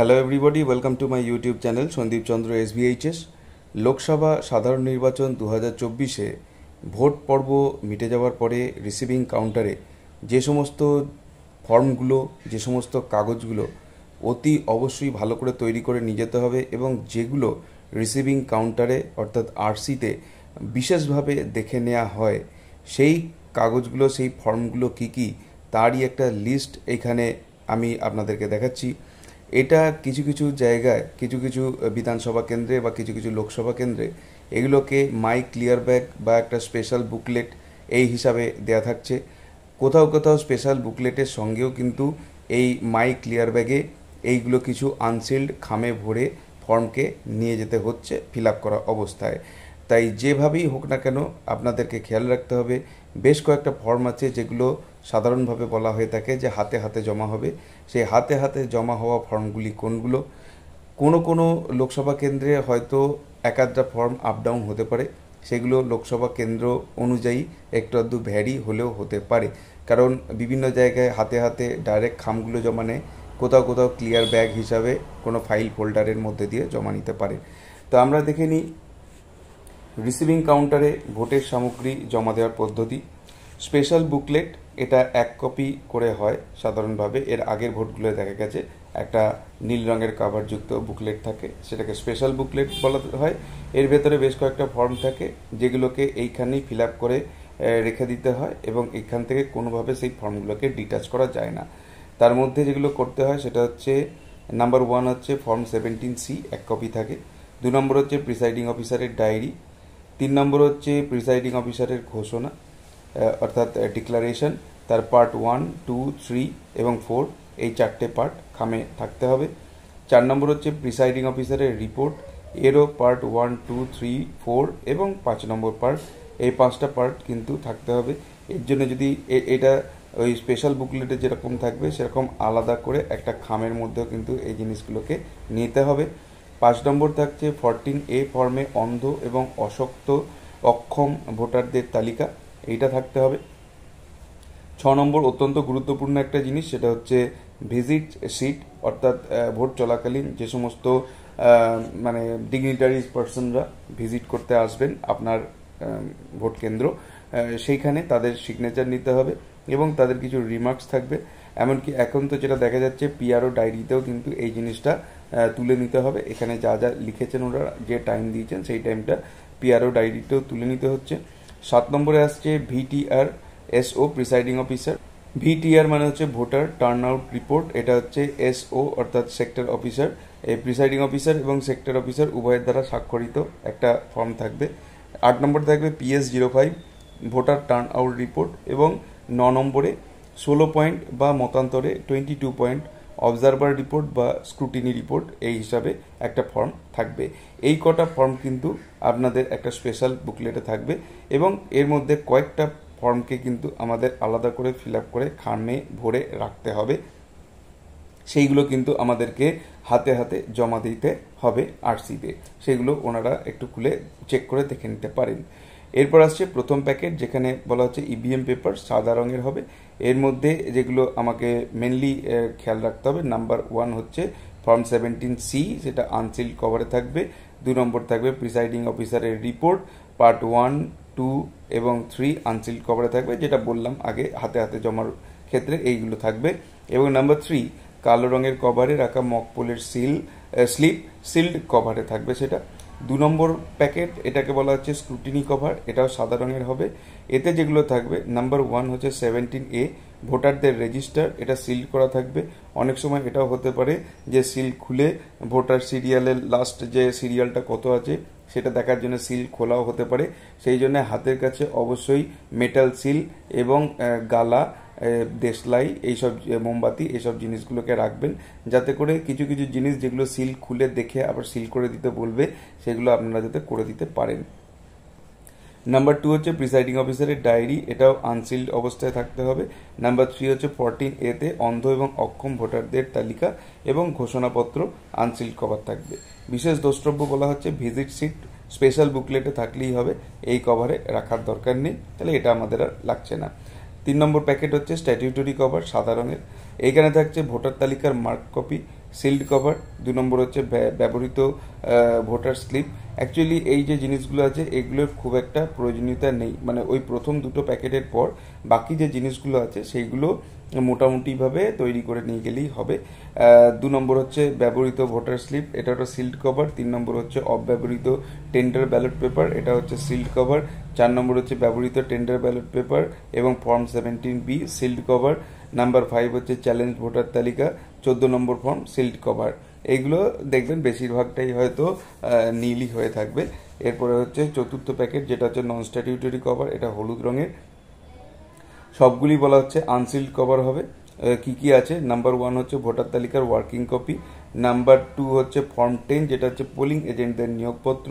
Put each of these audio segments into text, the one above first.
hello everybody welcome to my YouTube channel Sandip Chandra SBHS Lok Sabha সাধারণ নির্বাচন দু হাজার চব্বিশে ভোট পর্ব মিটে যাওয়ার পরে রিসিভিং কাউন্টারে যে সমস্ত ফর্মগুলো যে সমস্ত কাগজগুলো অতি অবশ্যই ভালো করে তৈরি করে নিয়ে যেতে হবে এবং যেগুলো রিসিভিং কাউন্টারে অর্থাৎ আরসিতে বিশেষভাবে দেখে নেওয়া হয় সেই কাগজগুলো সেই ফর্মগুলো কি কি তারই একটা লিস্ট এখানে আমি আপনাদেরকে দেখাচ্ছি এটা কিছু কিছু জায়গায় কিছু কিছু বিধানসভা কেন্দ্রে বা কিছু কিছু লোকসভা কেন্দ্রে এগুলোকে মাই ক্লিয়ার ব্যাগ বা একটা স্পেশাল বুকলেট এই হিসাবে দেয়া থাকছে কোথাও কোথাও স্পেশাল বুকলেটের সঙ্গেও কিন্তু এই মাই ক্লিয়ার ব্যাগে এইগুলো কিছু আনসিল্ড খামে ভরে ফর্মকে নিয়ে যেতে হচ্ছে ফিল করা অবস্থায় তাই যেভাবেই হোক না কেন আপনাদেরকে খেয়াল রাখতে হবে বেশ কয়েকটা ফর্ম আছে যেগুলো সাধারণভাবে বলা হয়ে থাকে যে হাতে হাতে জমা হবে সেই হাতে হাতে জমা হওয়া ফর্মগুলি কোনগুলো কোনো কোনো লোকসভা কেন্দ্রে হয়তো একাধটা ফর্ম আপ ডাউন হতে পারে সেগুলো লোকসভা কেন্দ্র অনুযায়ী একটু আধটু ভ্যারি হলেও হতে পারে কারণ বিভিন্ন জায়গায় হাতে হাতে ডাইরেক্ট খামগুলো জমা নেয় কোথাও কোথাও ক্লিয়ার ব্যাগ হিসাবে কোনো ফাইল ফোল্ডারের মধ্যে দিয়ে জমা নিতে পারে তো আমরা দেখে নিই রিসিভিং কাউন্টারে ভোটের সামগ্রী জমা দেওয়ার পদ্ধতি স্পেশাল বুকলেট এটা এক কপি করে হয় সাধারণভাবে এর আগের ভোটগুলো দেখা গেছে একটা নীল রঙের কাভারযুক্ত বুকলেট থাকে সেটাকে স্পেশাল বুকলেট বলা হয় এর ভেতরে বেশ কয়েকটা ফর্ম থাকে যেগুলোকে এইখানেই ফিল আপ করে রেখে দিতে হয় এবং এখান থেকে কোনোভাবে সেই ফর্মগুলোকে ডিটাচ করা যায় না তার মধ্যে যেগুলো করতে হয় সেটা হচ্ছে নাম্বার ওয়ান হচ্ছে ফর্ম সেভেন্টিন সি এক কপি থাকে দু নম্বর হচ্ছে প্রিসাইডিং অফিসারের ডায়েরি তিন নম্বর হচ্ছে প্রিসাইডিং অফিসারের ঘোষণা অর্থাৎ ডিক্লারেশন তার পার্ট ওয়ান টু থ্রি এবং ফোর এই চারটে পার্ট খামে থাকতে হবে চার নম্বর হচ্ছে প্রিসাইডিং অফিসারের রিপোর্ট এরও part one two three four এবং পাঁচ নম্বর পার্ট এই পাঁচটা পার্ট কিন্তু থাকতে হবে এর জন্য যদি এটা ওই স্পেশাল বুকলেটে যেরকম থাকবে সেরকম আলাদা করে একটা খামের মধ্যেও কিন্তু এই জিনিসগুলোকে নিতে হবে পাঁচ নম্বর থাকছে ফরটিন এ ফর্মে অন্ধ এবং অশক্ত অক্ষম ভোটারদের তালিকা এইটা থাকতে হবে ছ নম্বর অত্যন্ত গুরুত্বপূর্ণ একটা জিনিস সেটা হচ্ছে ভিজিট সিট অর্থাৎ ভোট চলাকালীন যে সমস্ত মানে ডিগনিটারিজ পার্সনরা ভিজিট করতে আসবেন আপনার ভোট কেন্দ্র সেইখানে তাদের সিগনেচার নিতে হবে এবং তাদের কিছু রিমার্কস থাকবে এমনকি এখন তো যেটা দেখা যাচ্ছে পিআরও ডায়েরিতেও কিন্তু এই জিনিসটা তুলে নিতে হবে এখানে যা যা লিখেছেন ওরা যে টাইম দিয়েছেন সেই টাইমটা পিআরও ডায়েরিতেও তুলে নিতে হচ্ছে সাত নম্বরে আসছে VTR SO presiding officer VTR মানে হচ্ছে ভোটার টার্ন আউট রিপোর্ট এটা হচ্ছে এসও অর্থাৎ সেক্টর অফিসার এই প্রিসাইডিং অফিসার এবং সেক্টর অফিসার উভয়ের দ্বারা স্বাক্ষরিত একটা ফর্ম থাকবে আট নম্বর থাকবে PS zero five voter turn out report এবং ন নম্বরে ষোলো পয়েন্ট বা মতান্তরে twenty two point observer report বা স্ক্রুটিনি রিপোর্ট এই হিসাবে একটা ফর্ম থাকবে এই কটা ফর্ম কিন্তু আপনাদের একটা স্পেশাল বুকলেটে থাকবে এবং এর মধ্যে কয়েকটা ফর্মকে কিন্তু আমাদের আলাদা করে ফিল আপ করে খামে ভরে রাখতে হবে সেইগুলো কিন্তু আমাদেরকে হাতে হাতে জমা দিতে হবে আরসিতে সেগুলো ওনারা একটু খুলে চেক করে দেখে নিতে পারেন এরপর আসছে প্রথম প্যাকেট যেখানে বলা হচ্ছে ইভিএম e পেপার সাদা রঙের হবে এর মধ্যে যেগুলো আমাকে মেনলি খেয়াল রাখতে হবে নাম্বার ওয়ান হচ্ছে ফর্ম সেভেন্টিন সি সেটা আনসিল কভারে থাকবে দু নম্বর থাকবে প্রিসাইডিং অফিসারের রিপোর্ট পার্ট ওয়ান টু এবং থ্রি আনসিল কভারে থাকবে যেটা বললাম আগে হাতে হাতে জমার ক্ষেত্রে এইগুলো থাকবে এবং নাম্বার থ্রি কালো রঙের কভারে রাখা মকপোলের সিল স্লিপ সিল্ড কভারে থাকবে সেটা দু নম্বর প্যাকেট এটাকে বলা হচ্ছে স্ক্রুটিনি কভার এটাও সাদা রঙের হবে এতে যেগুলো থাকবে নাম্বার ওয়ান হচ্ছে সেভেন্টিন এ ভোটারদের রেজিস্টার এটা সিল করা থাকবে অনেক সময় এটাও হতে পারে যে সিল খুলে ভোটার সিরিয়ালের লাস্ট যে সিরিয়ালটা কত আছে সেটা দেখার জন্য সিল খোলাও হতে পারে সেই জন্য হাতের কাছে অবশ্যই মেটাল সিল এবং গালা দেশলাই এইসব মোমবাতি এইসব জিনিসগুলোকে রাখবেন যাতে করে কিছু কিছু জিনিস যেগুলো সিল খুলে দেখে আবার সিল করে দিতে বলবে সেগুলো আপনারা যাতে করে দিতে পারেন নাম্বার টু হচ্ছে প্রিসাইডিং অফিসারের ডায়েরি এটাও আনসিল্ড অবস্থায় থাকতে হবে নাম্বার থ্রি হচ্ছে ফরটিন এতে অন্ধ এবং অক্ষম ভোটারদের তালিকা এবং ঘোষণাপত্র আনসিল্ড কভার থাকবে বিশেষ দ্রষ্টব্য বলা হচ্ছে ভিজিট সিট স্পেশাল বুকলেটে থাকলেই হবে এই কভারে রাখার দরকার নেই তাহলে এটা আমাদের আর লাগছে না তিন নম্বর প্যাকেট হচ্ছে স্ট্যাটিউটরি কভার সাদা রঙের এইখানে থাকছে ভোটার তালিকার মার্ক কপি সিল্ড কভার দু নম্বর হচ্ছে ব্যবহৃত ভোটার স্লিপ অ্যাকচুয়ালি এই যে জিনিসগুলো আছে এগুলোর খুব একটা প্রয়োজনীয়তা নেই মানে ওই প্রথম দুটো প্যাকেটের পর বাকি যে জিনিসগুলো আছে সেইগুলো মোটামুটিভাবে তৈরি করে নিয়ে গেলেই হবে দু নম্বর হচ্ছে ব্যবহৃত ভোটার স্লিপ এটা একটা সিল্ড কভার তিন নম্বর হচ্ছে অব্যবহৃত টেন্ডার ব্যালট পেপার এটা হচ্ছে সিল্ড কভার চার নম্বর হচ্ছে ব্যবহৃত টেন্ডার ব্যালট পেপার এবং form seventeen B sealed cover number five হচ্ছে চ্যালেঞ্জ ভোটার তালিকা চোদ্দ নম্বর ফর্ম সিল্ড কভার এইগুলো দেখবেন বেশিরভাগটাই হয়তো নীলই হয়ে থাকবে এরপরে হচ্ছে চতুর্থ প্যাকেট যেটা হচ্ছে নন স্ট্যাটিউটরি কভার এটা হলুদ রঙের সবগুলি বলা হচ্ছে আনসিল্ড কভার হবে কি কি আছে নাম্বার ওয়ান হচ্ছে ভোটার তালিকার ওয়ার্কিং কপি নাম্বার টু হচ্ছে ফর্ম টেন যেটা হচ্ছে পোলিং এজেন্টদের নিয়োগপত্র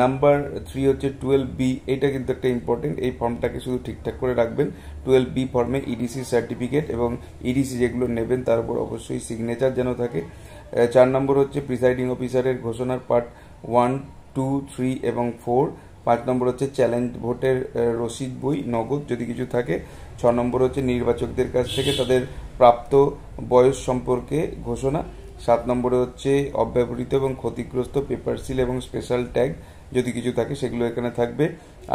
নাম্বার থ্রি হচ্ছে টুয়েলভ বি এটা কিন্তু একটা ইম্পর্টেন্ট এই ফর্মটাকে শুধু ঠিকঠাক করে রাখবেন টুয়েলভ বি ফর্মে ইডিসি সার্টিফিকেট এবং ইডিসি e যেগুলো নেবেন তার উপর অবশ্যই সিগনেচার যেন থাকে চার নম্বর হচ্ছে প্রিসাইডিং অফিসারের ঘোষণার পার্ট ওয়ান টু থ্রি এবং ফোর পাঁচ নম্বর হচ্ছে চ্যালেঞ্জ ভোটের রসিদ বই নগদ যদি কিছু থাকে ছ নম্বর হচ্ছে নির্বাচকদের কাছ থেকে তাদের প্রাপ্ত বয়স সম্পর্কে ঘোষণা সাত নম্বরে হচ্ছে অব্যবহৃত এবং ক্ষতিগ্রস্ত পেপার সিল এবং স্পেশাল ট্যাগ যদি কিছু থাকে সেগুলো এখানে থাকবে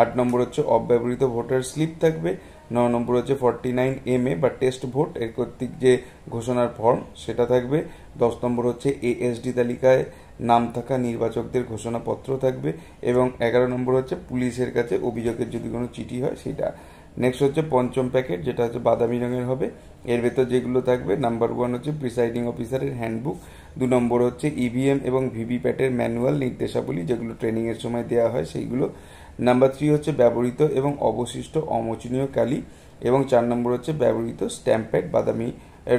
আট নম্বর হচ্ছে অব্যবহৃত ভোটার স্লিপ থাকবে ন নম্বর হচ্ছে ফর্টি নাইন এম এ বা টেস্ট ভোট এর কর্তৃক যে ঘোষণার ফর্ম সেটা থাকবে দশ নম্বর হচ্ছে এএসডি তালিকায় নাম থাকা নির্বাচকদের ঘোষণাপত্র থাকবে এবং এগারো নম্বর হচ্ছে পুলিশের কাছে অভিযোগের যদি কোনো চিঠি হয় সেটা নেক্সট হচ্ছে পঞ্চম প্যাকেট যেটা হচ্ছে বাদামি রঙের হবে এর ভেতর যেগুলো থাকবে নাম্বার ওয়ান হচ্ছে প্রিসাইডিং অফিসারের হ্যান্ডবুক দু নম্বর হচ্ছে ইভিএম e এবং ভিভিপ্যাটের ম্যানুয়াল নির্দেশাবলী যেগুলো ট্রেনিংয়ের সময় দেওয়া হয় সেইগুলো নাম্বার থ্রি হচ্ছে ব্যবহৃত এবং অবশিষ্ট অমোচনীয় কালি এবং চার নম্বর হচ্ছে ব্যবহৃত স্ট্যাম্প প্যাড বাদামি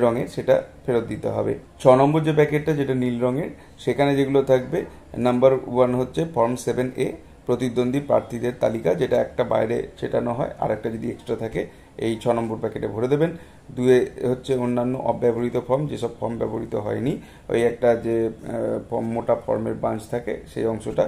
রঙের সেটা ফেরত দিতে হবে ছ নম্বর যে প্যাকেটটা যেটা নীল রঙের সেখানে যেগুলো থাকবে নাম্বার ওয়ান হচ্ছে ফর্ম সেভেন এ প্রতিদ্বন্দ্বী প্রার্থীদের তালিকা যেটা একটা বাইরে ছেটানো হয় আর একটা যদি এক্সট্রা থাকে এই ছ নম্বর প্যাকেটে ভরে দেবেন দুয়ে হচ্ছে অন্যান্য অব্যবহৃত ফর্ম যেসব ফর্ম ব্যবহৃত হয়নি ওই একটা যে ফর্ম মোটা ফর্মের বাঞ্চ থাকে সেই অংশটা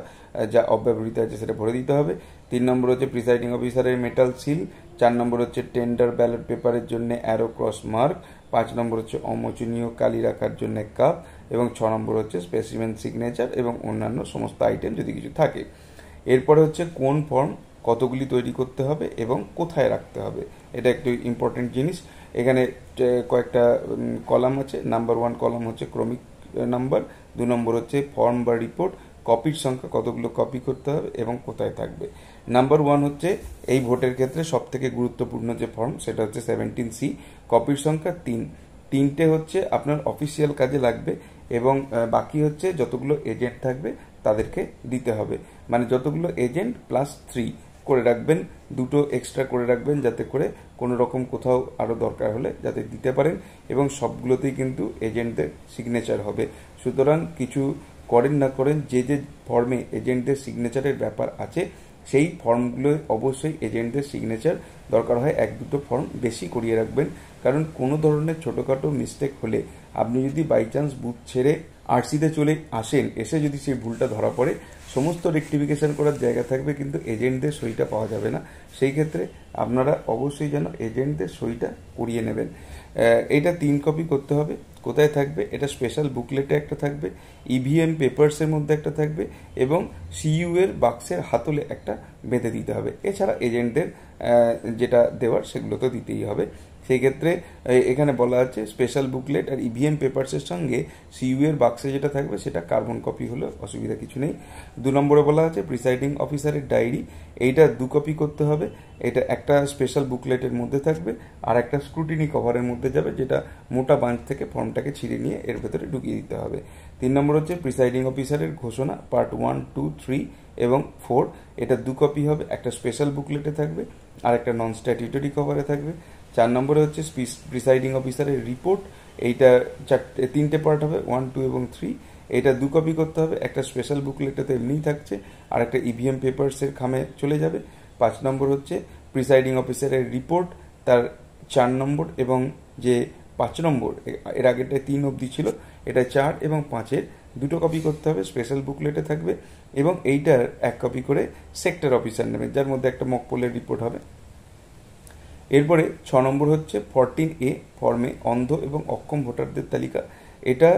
যা অব্যবহৃত আছে সেটা ভরে দিতে হবে তিন নম্বর হচ্ছে প্রিসাইডিং অফিসারের মেটাল সিল চার নম্বর হচ্ছে টেন্ডার ব্যালট পেপারের জন্য অ্যারো ক্রস মার্ক পাঁচ নম্বর হচ্ছে অমোচনীয় কালি রাখার জন্য কাপ এবং ছ নম্বর হচ্ছে স্পেসিমেন সিগনেচার এবং অন্যান্য সমস্ত আইটেম যদি কিছু থাকে এরপরে হচ্ছে কোন ফর্ম কতগুলি তৈরি করতে হবে এবং কোথায় রাখতে হবে এটা একটু ইম্পর্টেন্ট জিনিস এখানে কয়েকটা কলাম আছে নাম্বার ওয়ান কলাম হচ্ছে ক্রমিক নাম্বার দু নম্বর হচ্ছে ফর্ম বা রিপোর্ট কপির সংখ্যা কতগুলো কপি করতে হবে এবং কোথায় থাকবে নাম্বার ওয়ান হচ্ছে এই ভোটের ক্ষেত্রে সবথেকে গুরুত্বপূর্ণ যে ফর্ম সেটা হচ্ছে সেভেন্টিন সি কপির সংখ্যা তিন তিনটে হচ্ছে আপনার অফিসিয়াল কাজে লাগবে এবং বাকি হচ্ছে যতগুলো এজেন্ট থাকবে তাদেরকে দিতে হবে মানে যতগুলো এজেন্ট প্লাস থ্রি করে রাখবেন দুটো এক্সট্রা করে রাখবেন যাতে করে কোনো রকম কোথাও আরও দরকার হলে যাতে দিতে পারেন এবং সবগুলোতেই কিন্তু এজেন্টদের সিগনেচার হবে সুতরাং কিছু করেন না করেন যে যে ফর্মে এজেন্টদের সিগনেচারের ব্যাপার আছে সেই ফর্মগুলো অবশ্যই এজেন্টদের সিগনেচার দরকার হয় এক দুটো ফর্ম বেশি করিয়ে রাখবেন কারণ কোনো ধরনের ছোটোখাটো মিস্টেক হলে আপনি যদি বাই চান্স বুথ ছেড়ে আরসিতে চলে আসেন এসে যদি সেই ভুলটা ধরা পড়ে সমস্ত রেক্টিফিকেশন করার জায়গা থাকবে কিন্তু এজেন্টদের সইটা পাওয়া যাবে না সেই ক্ষেত্রে আপনারা অবশ্যই যেন এজেন্টদের সইটা করিয়ে নেবেন এটা তিন কপি করতে হবে কোথায় থাকবে এটা স্পেশাল বুকলেটে একটা থাকবে ইভিএম e পেপার্সের মধ্যে একটা থাকবে এবং সিইউ এর বাক্সের হাতলে একটা বেঁধে দিতে হবে এছাড়া এজেন্টদের যেটা দেওয়ার সেগুলো তো দিতেই হবে সেই ক্ষেত্রে এখানে বলা আছে স্পেশাল বুকলেট আর ইভিএম e পেপারসের সঙ্গে সিইউ e এর বাক্সে যেটা থাকবে সেটা কার্বন কপি হলে অসুবিধা কিছু নেই দু নম্বরে বলা আছে প্রিসাইডিং অফিসারের ডায়েরি এইটা দু কপি করতে হবে এটা একটা স্পেশাল বুকলেটের মধ্যে থাকবে আর একটা স্ক্রুটিনি কভারের মধ্যে যাবে যেটা মোটা বাঞ্চ থেকে ফর্মটাকে ছিঁড়ে নিয়ে এর ভেতরে ঢুকিয়ে দিতে হবে তিন নম্বর হচ্ছে প্রিসাইডিং অফিসারের ঘোষণা পার্ট ওয়ান টু থ্রি এবং ফোর এটা দু কপি হবে একটা স্পেশাল বুকলেটে থাকবে আর একটা নন স্ট্যাটিউটরি কভারে থাকবে চার নম্বরে হচ্ছে প্রিসাইডিং অফিসারের রিপোর্ট এইটা চারটে তিনটে পার্ট হবে ওয়ান টু এবং থ্রি এটা দু কপি করতে হবে একটা স্পেশাল বুকলেটটাতে তো এমনিই থাকছে আর একটা ইভিএম e পেপার্সের খামে চলে যাবে পাঁচ নম্বর হচ্ছে প্রিসাইডিং অফিসারের রিপোর্ট তার চার নম্বর এবং যে পাঁচ নম্বর এর আগেরটা তিন অবধি ছিল এটা চার এবং পাঁচের দুটো কপি করতে হবে স্পেশাল বুকলেটে থাকবে এবং এইটার এক কপি করে সেক্টর অফিসার নেবে যার মধ্যে একটা মকপোলের রিপোর্ট হবে এরপরে ছ নম্বর হচ্ছে ফরটিন এ ফর্মে অন্ধ এবং অক্ষম ভোটারদের তালিকা এটা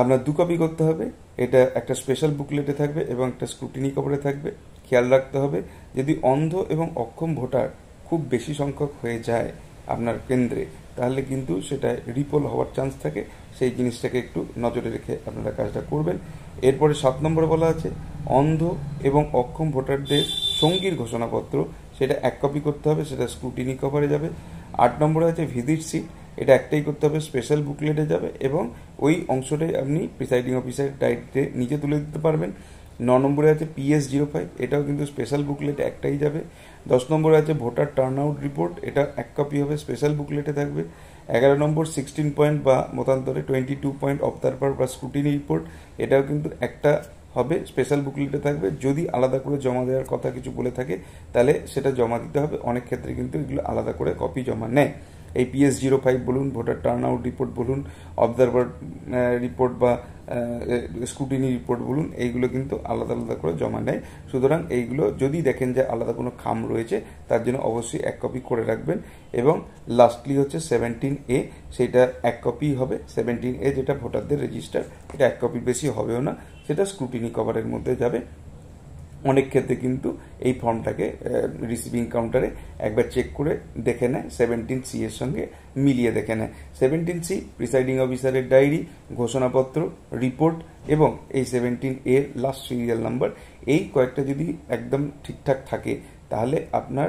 আপনার দু কপি করতে হবে এটা একটা স্পেশাল বুকলেটে থাকবে এবং একটা স্ক্রুটিনি কভারে থাকবে খেয়াল রাখতে হবে যদি অন্ধ এবং অক্ষম ভোটার খুব বেশি সংখ্যক হয়ে যায় আপনার কেন্দ্রে তাহলে কিন্তু সেটা রিপোল হওয়ার চান্স থাকে সেই জিনিসটাকে একটু নজরে রেখে আপনারা কাজটা করবেন এরপরে সাত নম্বরে বলা আছে অন্ধ এবং অক্ষম ভোটারদের সঙ্গীর ঘোষণাপত্র সেটা এক কপি করতে হবে সেটা স্ক্রুটিনি কভারে যাবে আট নম্বরে আছে ভিজিট সিট এটা একটাই করতে হবে স্পেশাল বুকলেটে যাবে এবং ওই অংশটাই আপনি প্রিসাইডিং অফিসার ডাইটে নিজে তুলে দিতে পারবেন ন নম্বরে আছে পিএস জিরো ফাইভ এটাও কিন্তু স্পেশাল বুকলেট একটাই যাবে দশ নম্বরে আছে ভোটার টার্ন আউট রিপোর্ট এটা এক কপি হবে স্পেশাল বুকলেটে থাকবে এগারো নম্বর সিক্সটিন পয়েন্ট বা মতান্তরে টোয়েন্টি টু পয়েন্ট অফ তারপর বা স্ক্রুটিনি রিপোর্ট এটাও কিন্তু একটা হবে স্পেশাল বুকলেটে থাকবে যদি আলাদা করে জমা দেওয়ার কথা কিছু বলে থাকে তাহলে সেটা জমা দিতে হবে অনেক ক্ষেত্রে কিন্তু এগুলো আলাদা করে কপি জমা নেয় এই পিএস জিরো ফাইভ বলুন ভোটার টার্ন আউট রিপোর্ট বলুন অবজারভার রিপোর্ট বা স্কুটিনি রিপোর্ট বলুন এইগুলো কিন্তু আলাদা আলাদা করে জমা নেয় সুতরাং এইগুলো যদি দেখেন যে আলাদা কোনো খাম রয়েছে তার জন্য অবশ্যই এক কপি করে রাখবেন এবং লাস্টলি হচ্ছে সেভেন্টিন এ সেটা এক কপি হবে সেভেন্টিন এ যেটা ভোটারদের রেজিস্টার এটা এক কপির বেশি হবেও না সেটা স্ক্রুটিনি কভারের মধ্যে যাবে অনেক ক্ষেত্রে কিন্তু এই ফর্মটাকে রিসিভিং কাউন্টারে একবার চেক করে দেখে নেয় সেভেন্টিন সি এর সঙ্গে মিলিয়ে দেখে নেয় সেভেন্টিন সি প্রিসাইডিং অফিসারের ডায়েরি ঘোষণাপত্র রিপোর্ট এবং এই সেভেন্টিন এর লাস্ট সিরিয়াল নাম্বার এই কয়েকটা যদি একদম ঠিকঠাক থাকে তাহলে আপনার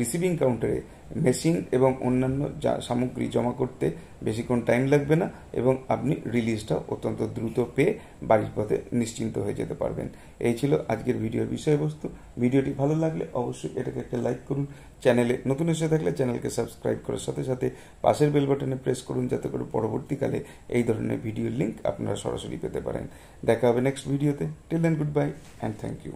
রিসিভিং কাউন্টারে মেশিন এবং অন্যান্য সামগ্রী জমা করতে বেশিক্ষণ টাইম লাগবে না এবং আপনি রিলিজটা অত্যন্ত দ্রুত পেয়ে বাড়ির পথে নিশ্চিন্ত হয়ে যেতে পারবেন এই ছিল আজকের ভিডিওর বিষয়বস্তু ভিডিওটি ভালো লাগলে অবশ্যই এটাকে একটা লাইক করুন চ্যানেলে নতুন এসে থাকলে চ্যানেলকে সাবস্ক্রাইব করার সাথে সাথে পাশের বেল বাটনে প্রেস করুন যাতে করে পরবর্তীকালে এই ধরনের ভিডিওর লিঙ্ক আপনারা সরাসরি পেতে পারেন দেখা হবে নেক্সট ভিডিওতে till then good bye and thank you